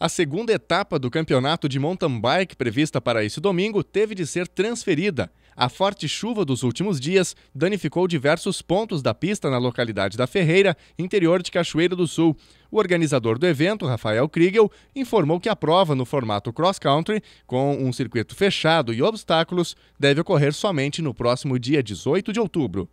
A segunda etapa do campeonato de mountain bike prevista para esse domingo teve de ser transferida. A forte chuva dos últimos dias danificou diversos pontos da pista na localidade da Ferreira, interior de Cachoeira do Sul. O organizador do evento, Rafael Kriegel, informou que a prova no formato cross-country, com um circuito fechado e obstáculos, deve ocorrer somente no próximo dia 18 de outubro.